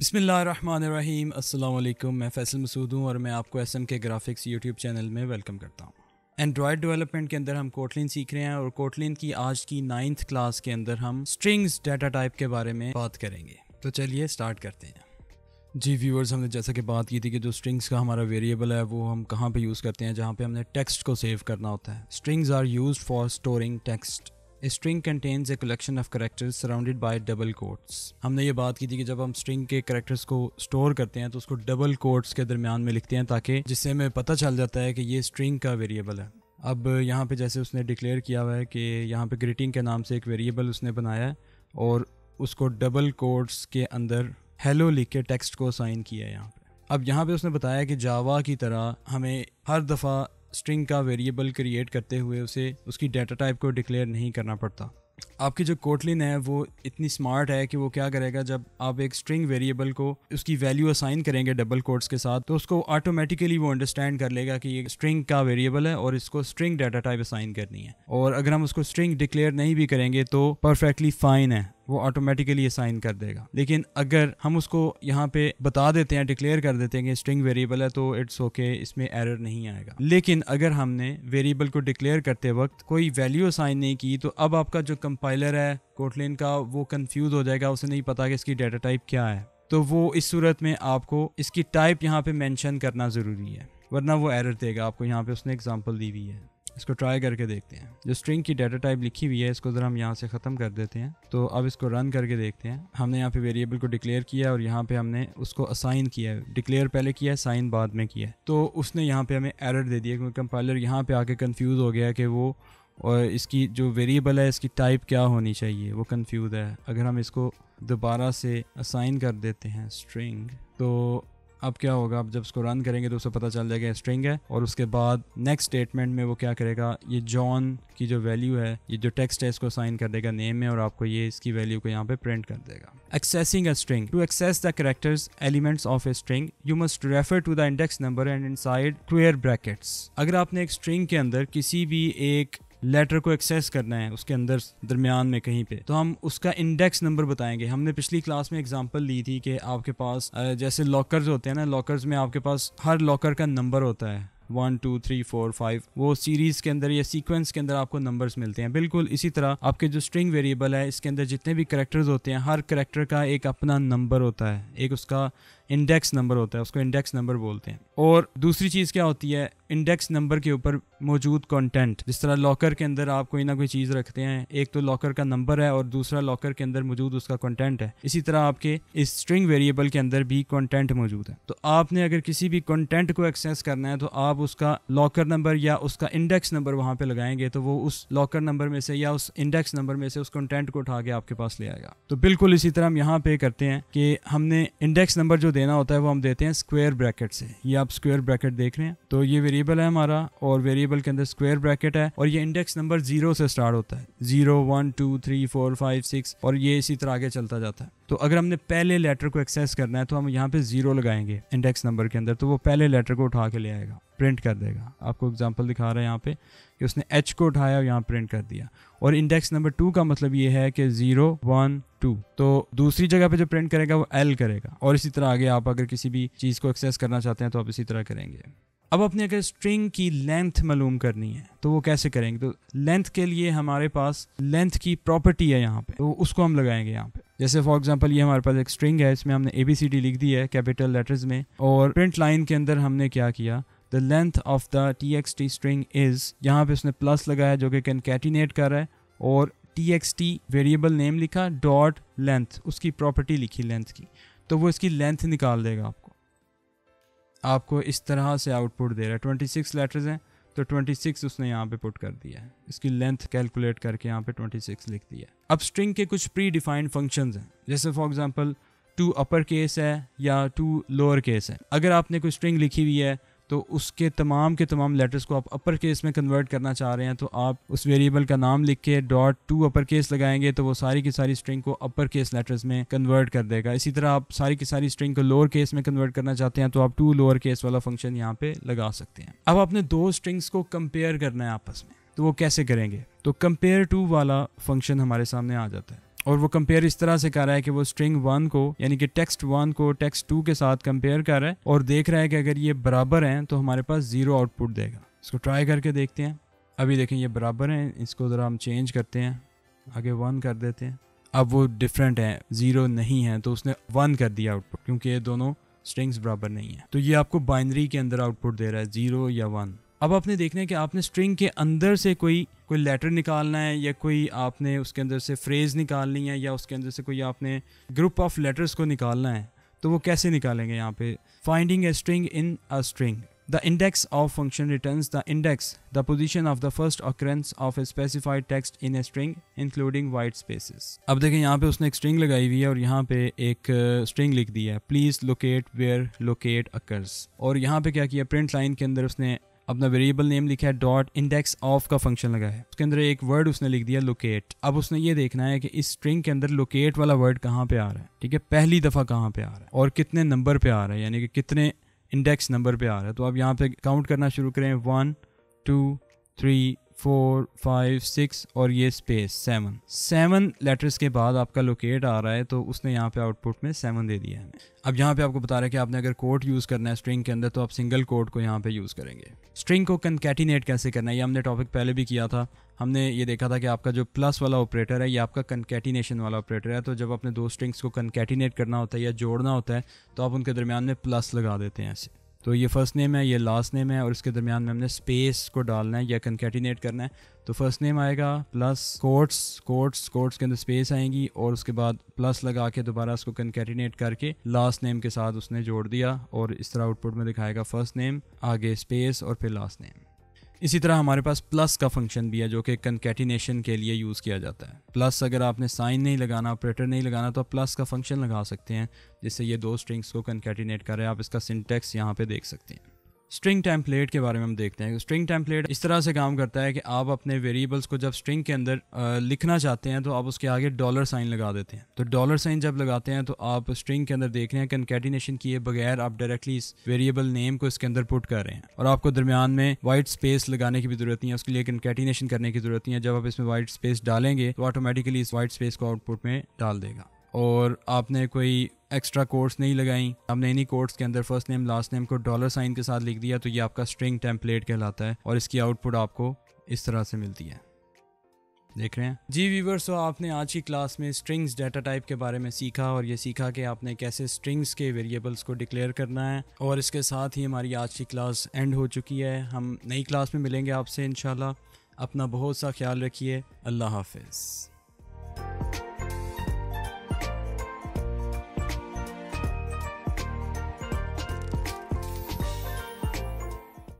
बसमीम अल्लाम मैं फैसल मसूद हूँ और मैं आपको S M K graphics YouTube channel में वेलकम करता हूँ एंड्रॉयड डेवलपमेंट के अंदर हम कोटलिन सीख रहे हैं और कोटलिन की आज की नाइन्थ क्लास के अंदर हम स्ट्रिंग्स डाटा टाइप के बारे में बात करेंगे तो चलिए स्टार्ट करते हैं जी व्यूअर्स हमने जैसा कि बात की थी कि जो स्ट्रिंग्स का हमारा वेरिएबल है वो हम कहाँ पर यूज़ करते हैं जहाँ पर हमने टेक्स्ट को सेव करना होता है strings are use for storing text string contains a collection of characters surrounded by double quotes हमने ये बात की थी कि जब हम स्ट्रिंग के करेक्टर्स को स्टोर करते हैं तो उसको डबल कोट्स के दरमियान में लिखते हैं ताकि जिससे हमें पता चल जाता है कि ये स्ट्रिंग का वेरिएबल है अब यहाँ पे जैसे उसने डिक्लेयर किया हुआ है कि यहाँ पे ग्रीटिंग के नाम से एक वेरिएबल उसने बनाया है और उसको डबल कोट्स के अंदर हेलो लिख के टेक्स्ट को साइन किया है यहाँ पे अब यहाँ पे उसने बताया कि जावा की तरह हमें हर दफ़ा स्ट्रिंग का वेरिएबल क्रिएट करते हुए उसे उसकी डाटा टाइप को डिक्लेयर नहीं करना पड़ता आपकी जो कोटलिन है वो इतनी स्मार्ट है कि वो क्या करेगा जब आप एक स्ट्रिंग वेरिएबल को उसकी वैल्यू असाइन करेंगे डबल कोट्स के साथ तो उसको ऑटोमेटिकली वो अंडरस्टैंड कर लेगा कि ये स्ट्रिंग का वेरिएबल है और इसको स्ट्रिंग डाटा टाइप असाइन करनी है और अगर हम उसको स्ट्रिंग डिक्लेयर नहीं भी करेंगे तो परफेक्टली फाइन है वो ऑटोमेटिकली असाइन कर देगा लेकिन अगर हम उसको यहाँ पे बता देते हैं डिक्लेयर कर देते हैं कि स्ट्रिंग वेरिएबल है तो इट्स ओके okay, इसमें एरर नहीं आएगा लेकिन अगर हमने वेरिएबल को डिक्लेयर करते वक्त कोई वैल्यू असाइन नहीं की तो अब आपका जो कंपाइलर है कोटलिन का वो कन्फ्यूज हो जाएगा उसे नहीं पता कि इसकी डेटा टाइप क्या है तो वो इस सूरत में आपको इसकी टाइप यहाँ पे मेंशन करना ज़रूरी है वरना वो एरर देगा आपको यहाँ पे उसने एग्जांपल दी हुई है इसको ट्राई करके देखते हैं जो स्ट्रिंग की डाटा टाइप लिखी हुई है इसको ज़रा हम यहाँ से ख़त्म कर देते हैं तो अब इसको रन करके देखते हैं हमने यहाँ पे वेरिएबल को डिक्लेयर किया और यहाँ पे हमने उसको असाइन किया है डिक्लेयर पहले किया है साइन बाद में किया है तो उसने यहाँ पर हमें एरर दे दिया क्योंकि कंपाइलर यहाँ पर आके कन्फ्यूज़ हो गया कि वो और इसकी जो वेरिएबल है इसकी टाइप क्या होनी चाहिए वो कन्फ्यूज है अगर हम इसको दोबारा से असाइन कर देते हैं स्ट्रिंग तो अब क्या होगा आप जब उसको रन करेंगे तो उसे पता चल जाएगा स्ट्रिंग है और उसके बाद नेक्स्ट स्टेटमेंट में वो क्या करेगा ये जॉन की जो वैल्यू है ये जो टेक्स्ट है इसको साइन कर देगा नेम में और आपको ये इसकी वैल्यू को यहाँ पे प्रिंट कर देगा accessing a string to access the characters elements of a string you must refer to the index number and inside brackets अगर आपने एक स्ट्रिंग के अंदर किसी भी एक लेटर को एक्सेस करना है उसके अंदर दरमियान में कहीं पे तो हम उसका इंडेक्स नंबर बताएंगे हमने पिछली क्लास में एग्जांपल ली थी कि आपके पास जैसे लॉकर्स होते हैं ना लॉकर्स में आपके पास हर लॉकर का नंबर होता है one two three four five वो सीरीज के अंदर या सीक्वेंस के अंदर आपको नंबर्स मिलते हैं बिल्कुल इसी तरह आपके जो स्ट्रिंग वेरिएबल है इसके अंदर जितने भी करेक्टर्स होते हैं हर करेक्टर का एक अपना नंबर होता है एक उसका इंडेक्स नंबर होता है उसको इंडेक्स नंबर बोलते हैं और दूसरी चीज़ क्या होती है इंडेक्स नंबर के ऊपर मौजूद कंटेंट जिस तरह लॉकर के अंदर आप कोई ना कोई चीज़ रखते हैं एक तो लॉकर का नंबर है और दूसरा लॉकर के अंदर मौजूद उसका कंटेंट है इसी तरह आपके इस स्ट्रिंग वेरिएबल के अंदर भी कंटेंट मौजूद है तो आपने अगर किसी भी कंटेंट को एक्सेस करना है तो आप उसका लॉकर नंबर या उसका इंडेक्स नंबर वहाँ पर लगाएंगे तो वो उस लॉकर नंबर में से या उस इंडेक्स नंबर में से उस कॉन्टेंट को उठा के आपके पास ले आएगा तो बिल्कुल इसी तरह हम यहाँ पे करते हैं कि हमने इंडेक्स नंबर जो देना होता है वो हम देते हैं स्क्वेयर ब्रैकेट से ये आप स्क्वेयर ब्रैकेट देख रहे हैं तो ये वेरिएबल है हमारा और वेरिएबल के अंदर स्क्वेयर ब्रैकेट है और ये इंडेक्स नंबर जीरो से स्टार्ट होता है zero one two three four five six और ये इसी तरह आगे चलता जाता है तो अगर हमने पहले लेटर को एक्सेस करना है तो हम यहाँ पे जीरो लगाएंगे इंडेक्स नंबर के अंदर तो वो पहले लेटर को उठा के ले आएगा प्रिंट कर देगा आपको एग्जांपल दिखा रहा है यहाँ पे कि उसने एच को उठाया और यहाँ प्रिंट कर दिया और इंडेक्स नंबर टू का मतलब ये है कि जीरो वन टू तो दूसरी जगह पे जो प्रिंट करेगा वो एल करेगा और इसी तरह आगे आप अगर किसी भी चीज़ को एक्सेस करना चाहते हैं तो आप इसी तरह करेंगे अब अपने अगर स्ट्रिंग की लेंथ मालूम करनी है तो वो कैसे करेंगे तो लेंथ के लिए हमारे पास लेंथ की प्रॉपर्टी है यहाँ पे तो उसको हम लगाएंगे यहाँ पे जैसे फॉर एग्जांपल ये हमारे पास एक स्ट्रिंग है इसमें हमने ए बी सी डी लिख दी है कैपिटल लेटर्स में और प्रिंट लाइन के अंदर हमने क्या किया the length of the T X T string is यहाँ पे उसने प्लस लगाया जो कि कैनकेटिनेट कर रहा है और T X T variable name लिखा डॉट लेंथ उसकी प्रॉपर्टी लिखी लेंथ की तो वो इसकी लेंथ निकाल देगा आपको आपको इस तरह से आउटपुट दे रहा है ट्वेंटी सिक्स लेटर्स हैं तो 26 उसने यहाँ पे पुट कर दिया है इसकी लेंथ कैलकुलेट करके यहाँ पे 26 लिख दिया है अब स्ट्रिंग के कुछ प्री डिफाइंड फंक्शंस हैं जैसे for example to upper case है या टू लोअर केस है अगर आपने कोई स्ट्रिंग लिखी हुई है तो उसके तमाम के तमाम लेटर्स को आप अपर केस में कन्वर्ट करना चाह रहे हैं तो आप उस वेरिएबल का नाम लिख के डॉट टू अपर केस लगाएंगे तो वो सारी की सारी स्ट्रिंग को अपर केस लेटर्स में कन्वर्ट कर देगा इसी तरह आप सारी की सारी स्ट्रिंग को लोअर केस में कन्वर्ट करना चाहते हैं तो आप टू लोअर केस वाला फंक्शन यहाँ पे लगा सकते हैं अब आपने दो स्ट्रिंग्स को कंपेयर करना है आपस में तो वो कैसे करेंगे तो कंपेयर टू वाला फंक्शन हमारे सामने आ जाता है और वो कंपेयर इस तरह से कर रहा है कि वो स्ट्रिंग वन को यानी कि टेक्स्ट वन को टेक्स्ट टू के साथ कंपेयर कर रहा है और देख रहा है कि अगर ये बराबर हैं तो हमारे पास ज़ीरो आउटपुट देगा इसको ट्राई करके देखते हैं अभी देखें ये बराबर हैं इसको ज़रा हम चेंज करते हैं आगे वन कर देते हैं अब वो डिफरेंट हैं ज़ीरो नहीं है तो उसने वन कर दिया आउटपुट क्योंकि ये दोनों स्ट्रिंग्स बराबर नहीं है तो ये आपको बाइनरी के अंदर आउटपुट दे रहा है ज़ीरो या वन अब आपने देखना है कि आपने स्ट्रिंग के अंदर से कोई कोई लेटर निकालना है या कोई आपने उसके अंदर से फ्रेज निकालनी है या उसके अंदर से कोई आपने ग्रुप ऑफ लेटर्स को निकालना है तो वो कैसे निकालेंगे यहाँ पे finding a string in a string the index of function return the index the position of the first occurrence of a specified text in a string including white spaces अब देखें यहाँ पे उसने एक स्ट्रिंग लगाई हुई है और यहाँ पे एक स्ट्रिंग लिख दी है please locate where locate occurs और यहाँ पे क्या किया प्रिंट लाइन के अंदर उसने अपना वेरिएबल नेम लिखा है डॉट इंडेक्स ऑफ का फंक्शन लगा है उसके अंदर एक वर्ड उसने लिख दिया लोकेट अब उसने ये देखना है कि इस स्ट्रिंग के अंदर लोकेट वाला वर्ड कहाँ पे आ रहा है ठीक है पहली दफ़ा कहाँ पे आ रहा है और कितने नंबर पे आ रहा है यानी कि कितने इंडेक्स नंबर पे आ रहा है तो आप यहाँ पे काउंट करना शुरू करें one two three four five six और ये स्पेस सेवन सेवन लेटर्स के बाद आपका लोकेट आ रहा है तो उसने यहाँ पे आउटपुट में सेवन दे दिया है अब यहाँ पे आपको बता रहा है कि आपने अगर कोड यूज़ करना है स्ट्रिंग के अंदर तो आप सिंगल कोड को यहाँ पे यूज़ करेंगे स्ट्रिंग को कनकेटिनेट कैसे करना है ये हमने टॉपिक पहले भी किया था हमने ये देखा था कि आपका जो प्लस वाला ऑपरेटर है ये आपका कनकेटिनेशन वाला ऑपरेटर है तो जब अपने दो स्ट्रिंग्स को कनकेटिनेट करना होता है या जोड़ना होता है तो आप उनके दरमियान में प्लस लगा देते हैं ऐसे तो ये फर्स्ट नेम है ये लास्ट नेम है और इसके दरमियान में हमने स्पेस को डालना है या कंकेटिनेट करना है तो फर्स्ट नेम आएगा प्लस कोट्स कोट्स कोट्स के अंदर स्पेस आएंगी और उसके बाद प्लस लगा के दोबारा उसको कंकेटिनेट करके लास्ट नेम के साथ उसने जोड़ दिया और इस तरह आउटपुट में दिखाएगा फर्स्ट नेम आगे स्पेस और फिर लास्ट नेम इसी तरह हमारे पास प्लस का फंक्शन भी है जो कि कंकेटिनेशन के लिए यूज़ किया जाता है प्लस अगर आपने साइन नहीं लगाना ऑपरेटर नहीं लगाना तो आप प्लस का फंक्शन लगा सकते हैं जिससे ये दो स्ट्रिंग्स को कंकेटिनेट करें आप इसका सिंटेक्स यहाँ पे देख सकते हैं स्ट्रिंग टेम्पलेट के बारे में हम देखते हैं स्ट्रिंग टेम्पलेट इस तरह से काम करता है कि आप अपने वेरिएबल्स को जब स्ट्रिंग के अंदर लिखना चाहते हैं तो आप उसके आगे डॉलर साइन लगा देते हैं तो डॉलर साइन जब लगाते हैं तो आप स्ट्रिंग के अंदर देख रहे हैं कंकेटिनेशन किए बगैर आप डायरेक्टली इस वेरिएबल नेम को इसके अंदर पुट कर रहे हैं और आपको दरमियान में वाइट स्पेस लगाने की भी जरूरत नहीं है उसके लिए कंकेटिनेशन करने की जरूरत नहीं है जब आप इसमें वाइट स्पेस डालेंगे तो ऑटोमेटिकली इस वाइट स्पेस को आउटपुट में डाल देगा और आपने कोई एक्स्ट्रा कोर्स नहीं लगाई आपने इन्हीं कोर्स के अंदर फर्स्ट नेम लास्ट नेम को डॉलर साइन के साथ लिख दिया तो ये आपका स्ट्रिंग टेम्पलेट कहलाता है और इसकी आउटपुट आपको इस तरह से मिलती है देख रहे हैं जी वीवर्स तो आपने आज की क्लास में स्ट्रिंग्स डाटा टाइप के बारे में सीखा और ये सीखा कि आपने कैसे स्ट्रिंग्स के वेरिएबल्स को डिक्लेयर करना है और इसके साथ ही हमारी आज की क्लास एंड हो चुकी है हम नई क्लास में मिलेंगे आपसे इन अपना बहुत सा ख्याल रखिए अल्लाह हाफिज़